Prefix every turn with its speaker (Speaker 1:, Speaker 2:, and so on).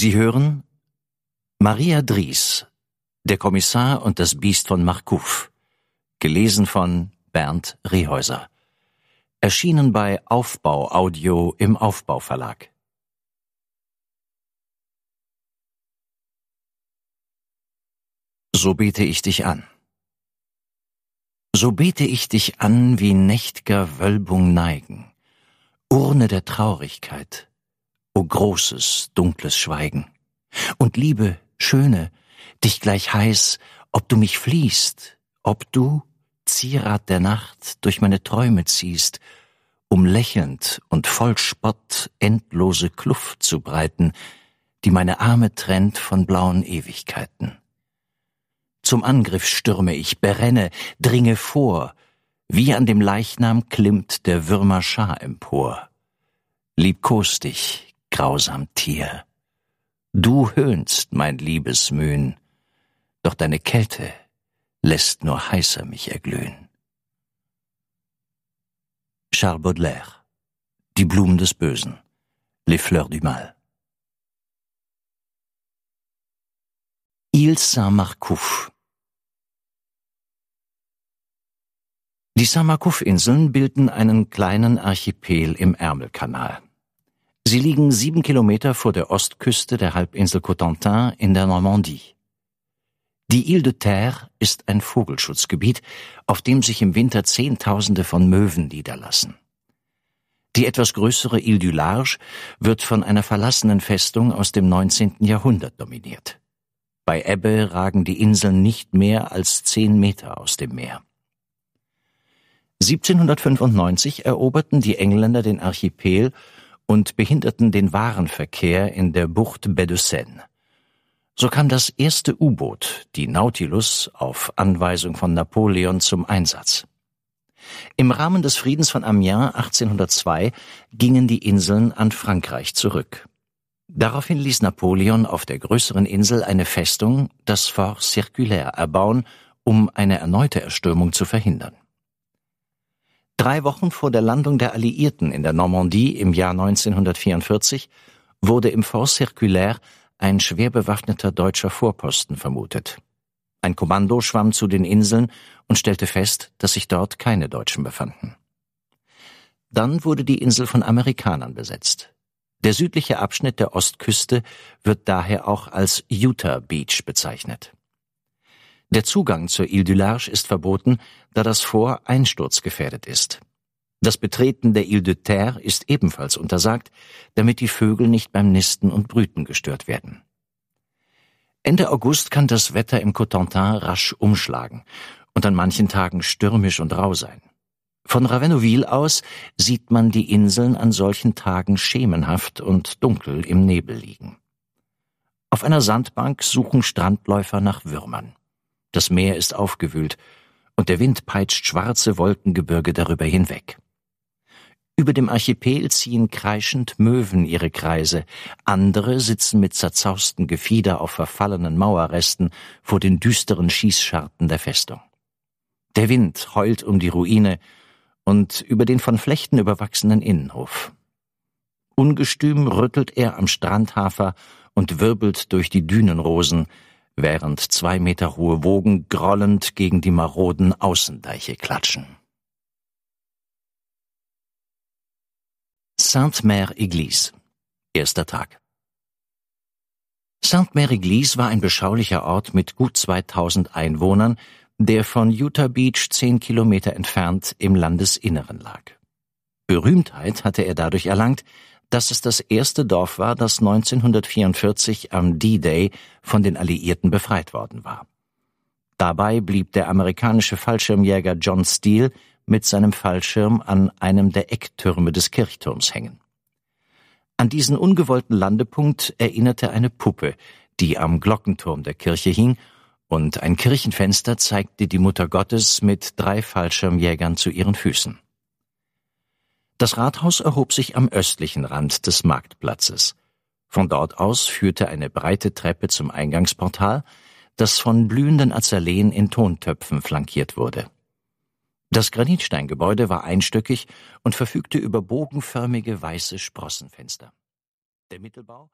Speaker 1: Sie hören Maria Dries, der Kommissar und das Biest von Marcouf, gelesen von Bernd Rehäuser. Erschienen bei Aufbau Audio im Aufbau Verlag. So bete ich dich an. So bete ich dich an, wie nächtger Wölbung neigen, Urne der Traurigkeit, o großes, dunkles Schweigen. Und Liebe, Schöne, dich gleich heiß, ob du mich fließt, ob du, Zierat der Nacht, durch meine Träume ziehst, um lächelnd und voll Spott endlose Kluft zu breiten, die meine Arme trennt von blauen Ewigkeiten. Zum Angriff stürme ich, berenne, dringe vor, wie an dem Leichnam klimmt der Würmer Schar empor. Liebkos dich, grausam Tier. Du höhnst, mein liebes Mühn, doch deine Kälte lässt nur heißer mich erglühen. Charles Baudelaire Die Blumen des Bösen Les Fleurs du Mal Ile Saint-Marcouf Die Saint-Marcouf-Inseln bilden einen kleinen Archipel im Ärmelkanal. Sie liegen sieben Kilometer vor der Ostküste der Halbinsel Cotentin in der Normandie. Die Ile de Terre ist ein Vogelschutzgebiet, auf dem sich im Winter Zehntausende von Möwen niederlassen. Die etwas größere Ile du Large wird von einer verlassenen Festung aus dem 19. Jahrhundert dominiert. Bei Ebbe ragen die Inseln nicht mehr als zehn Meter aus dem Meer. 1795 eroberten die Engländer den Archipel und behinderten den Warenverkehr in der Bucht Bedeusen. So kam das erste U-Boot, die Nautilus, auf Anweisung von Napoleon zum Einsatz. Im Rahmen des Friedens von Amiens 1802 gingen die Inseln an Frankreich zurück. Daraufhin ließ Napoleon auf der größeren Insel eine Festung, das Fort Circulaire, erbauen, um eine erneute Erstürmung zu verhindern. Drei Wochen vor der Landung der Alliierten in der Normandie im Jahr 1944 wurde im Fort Circulaire ein schwer bewaffneter deutscher Vorposten vermutet. Ein Kommando schwamm zu den Inseln und stellte fest, dass sich dort keine Deutschen befanden. Dann wurde die Insel von Amerikanern besetzt. Der südliche Abschnitt der Ostküste wird daher auch als Utah Beach bezeichnet. Der Zugang zur Ile du Large ist verboten, da das Fort einsturzgefährdet ist. Das Betreten der Ile de Terre ist ebenfalls untersagt, damit die Vögel nicht beim Nisten und Brüten gestört werden. Ende August kann das Wetter im Cotentin rasch umschlagen und an manchen Tagen stürmisch und rau sein. Von Ravennoville aus sieht man die Inseln an solchen Tagen schemenhaft und dunkel im Nebel liegen. Auf einer Sandbank suchen Strandläufer nach Würmern. Das Meer ist aufgewühlt, und der Wind peitscht schwarze Wolkengebirge darüber hinweg. Über dem Archipel ziehen kreischend Möwen ihre Kreise, andere sitzen mit zerzausten Gefieder auf verfallenen Mauerresten vor den düsteren Schießscharten der Festung. Der Wind heult um die Ruine und über den von Flechten überwachsenen Innenhof. Ungestüm rüttelt er am Strandhafer und wirbelt durch die Dünenrosen, während zwei Meter hohe Wogen grollend gegen die maroden Außendeiche klatschen. Sainte-Mère-Église. Erster Tag. Sainte-Mère-Église war ein beschaulicher Ort mit gut 2000 Einwohnern, der von Utah Beach zehn Kilometer entfernt im Landesinneren lag. Berühmtheit hatte er dadurch erlangt, dass es das erste Dorf war, das 1944 am D-Day von den Alliierten befreit worden war. Dabei blieb der amerikanische Fallschirmjäger John Steele mit seinem Fallschirm an einem der Ecktürme des Kirchturms hängen. An diesen ungewollten Landepunkt erinnerte eine Puppe, die am Glockenturm der Kirche hing, und ein Kirchenfenster zeigte die Mutter Gottes mit drei Fallschirmjägern zu ihren Füßen. Das Rathaus erhob sich am östlichen Rand des Marktplatzes. Von dort aus führte eine breite Treppe zum Eingangsportal, das von blühenden Azaleen in Tontöpfen flankiert wurde. Das Granitsteingebäude war einstöckig und verfügte über bogenförmige weiße Sprossenfenster. Der Mittelbau